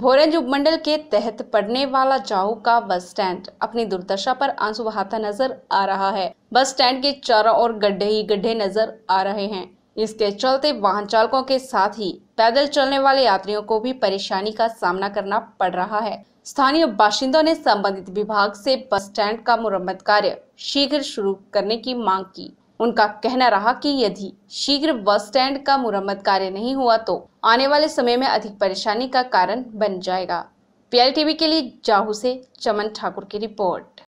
भोरंज उपमंडल के तहत पड़ने वाला जाऊ का बस स्टैंड अपनी दुर्दशा पर आंसू बहाता नजर आ रहा है बस स्टैंड के चारों ओर गड्ढे ही गड्ढे नजर आ रहे हैं इसके चलते वाहन चालकों के साथ ही पैदल चलने वाले यात्रियों को भी परेशानी का सामना करना पड़ रहा है स्थानीय बाशिंदों ने संबंधित विभाग से बस स्टैंड का मुरम्मत कार्य शीघ्र शुरू करने की मांग की उनका कहना रहा कि यदि शीघ्र बस स्टैंड का मुरम्मत कार्य नहीं हुआ तो आने वाले समय में अधिक परेशानी का कारण बन जाएगा पीएलटीवी के लिए जाहू से चमन ठाकुर की रिपोर्ट